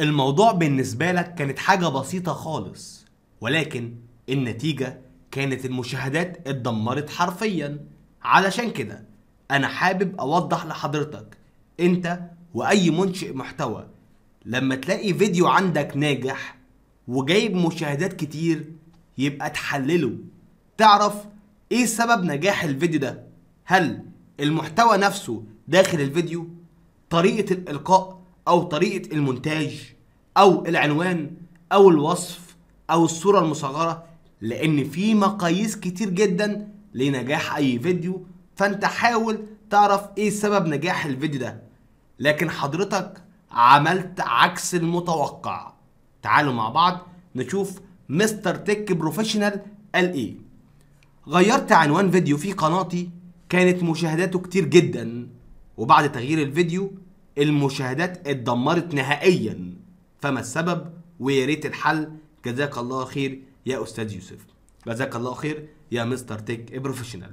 الموضوع بالنسبة لك كانت حاجة بسيطة خالص ولكن النتيجة كانت المشاهدات اتدمرت حرفيا علشان كده أنا حابب أوضح لحضرتك أنت وأي منشئ محتوى لما تلاقي فيديو عندك ناجح وجايب مشاهدات كتير يبقى تحلله تعرف ايه سبب نجاح الفيديو ده هل المحتوى نفسه داخل الفيديو طريقة الإلقاء او طريقه المونتاج او العنوان او الوصف او الصوره المصغره لان في مقاييس كتير جدا لنجاح اي فيديو فانت حاول تعرف ايه سبب نجاح الفيديو ده لكن حضرتك عملت عكس المتوقع تعالوا مع بعض نشوف مستر تك بروفيشنال قال ايه غيرت عنوان فيديو في قناتي كانت مشاهداته كتير جدا وبعد تغيير الفيديو المشاهدات اتدمرت نهائيا فما السبب ويا ريت الحل جزاك الله خير يا استاذ يوسف جزاك الله خير يا مستر تيك بروفيشنال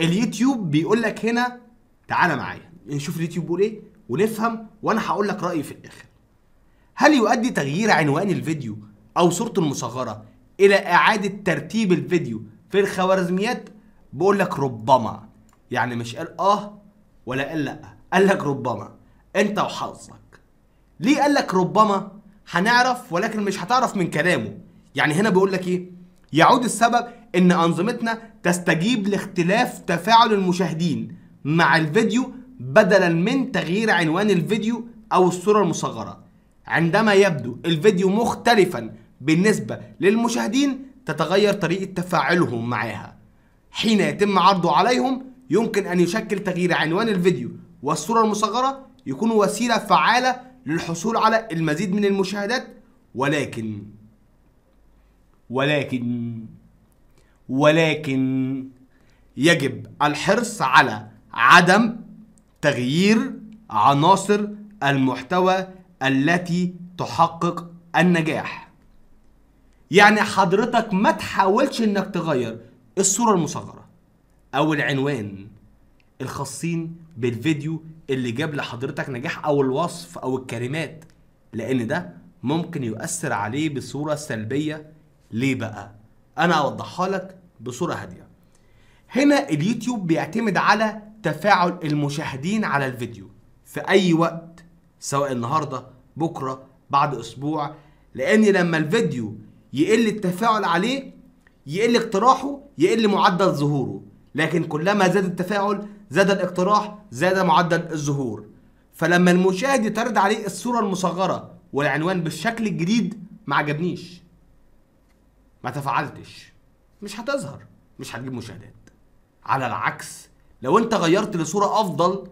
اليوتيوب بيقول لك هنا تعالى معايا نشوف اليوتيوب بيقول ايه ونفهم وانا هقول لك رايي في الاخر هل يؤدي تغيير عنوان الفيديو او صورته المصغره الى اعاده ترتيب الفيديو في الخوارزميات بقول لك ربما يعني مش قال اه ولا قال لا قال لك ربما انت وحظك ليه قال لك ربما هنعرف ولكن مش هتعرف من كلامه يعني هنا بيقول لك ايه يعود السبب ان انظمتنا تستجيب لاختلاف تفاعل المشاهدين مع الفيديو بدلا من تغيير عنوان الفيديو او الصوره المصغره عندما يبدو الفيديو مختلفا بالنسبه للمشاهدين تتغير طريقه تفاعلهم معها حين يتم عرضه عليهم يمكن ان يشكل تغيير عنوان الفيديو والصوره المصغره يكون وسيلة فعالة للحصول على المزيد من المشاهدات ولكن ولكن ولكن يجب الحرص على عدم تغيير عناصر المحتوى التي تحقق النجاح يعني حضرتك ما تحاولش انك تغير الصورة المصغرة او العنوان الخاصين بالفيديو اللي جاب لحضرتك نجاح او الوصف او الكلمات لان ده ممكن يؤثر عليه بصوره سلبيه ليه بقى انا اوضحها لك بصوره هاديه هنا اليوتيوب بيعتمد على تفاعل المشاهدين على الفيديو في اي وقت سواء النهارده بكره بعد اسبوع لان لما الفيديو يقل التفاعل عليه يقل اقتراحه يقل معدل ظهوره لكن كلما زاد التفاعل زاد الاقتراح زاد معدل الظهور فلما المشاهد يترد عليه الصورة المصغرة والعنوان بالشكل الجديد ما عجبنيش ما تفعلتش مش هتظهر مش هتجيب مشاهدات على العكس لو انت غيرت لصورة افضل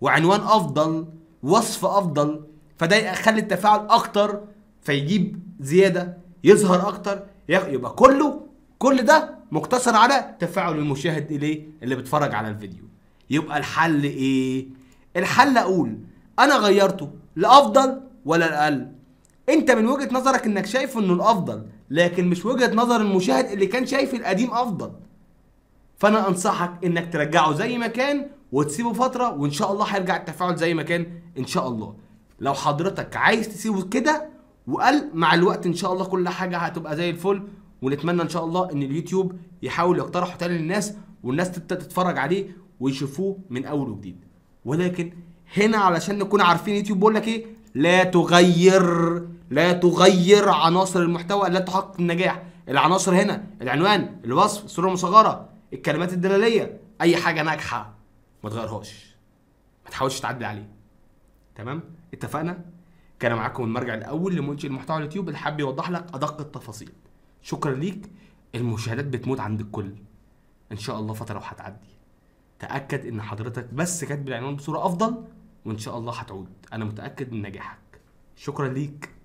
وعنوان افضل وصف افضل فده يخلي التفاعل اكتر فيجيب زيادة يظهر اكتر يبقى كله كل ده مقتصر على تفاعل المشاهد اليه اللي بيتفرج على الفيديو يبقى الحل ايه الحل اقول انا غيرته لافضل ولا الاقل انت من وجهه نظرك انك شايف انه الافضل لكن مش وجهه نظر المشاهد اللي كان شايف القديم افضل فانا انصحك انك ترجعه زي ما كان وتسيبه فتره وان شاء الله هيرجع التفاعل زي ما كان ان شاء الله لو حضرتك عايز تسيبه كده وقال مع الوقت ان شاء الله كل حاجه هتبقى زي الفل ونتمنى ان شاء الله ان اليوتيوب يحاول يقترحه تاني للناس والناس تبدا تتفرج عليه ويشوفوه من اول وجديد ولكن هنا علشان نكون عارفين يوتيوب بيقول لك ايه لا تغير لا تغير عناصر المحتوى لا تحقق النجاح العناصر هنا العنوان الوصف الصوره المصغره الكلمات الدلاليه اي حاجه ناجحه ما تغيرهاش ما تحاولش تعدل عليه تمام اتفقنا كان معاكم المرجع الاول لمنتج المحتوى على اليوتيوب اللي حابب يوضح لك ادق التفاصيل شكرا ليك المشاهدات بتموت عند الكل ان شاء الله فتره وهتعدي تاكد ان حضرتك بس كاتب العنوان بصوره افضل وان شاء الله هتعود انا متاكد من نجاحك شكرا ليك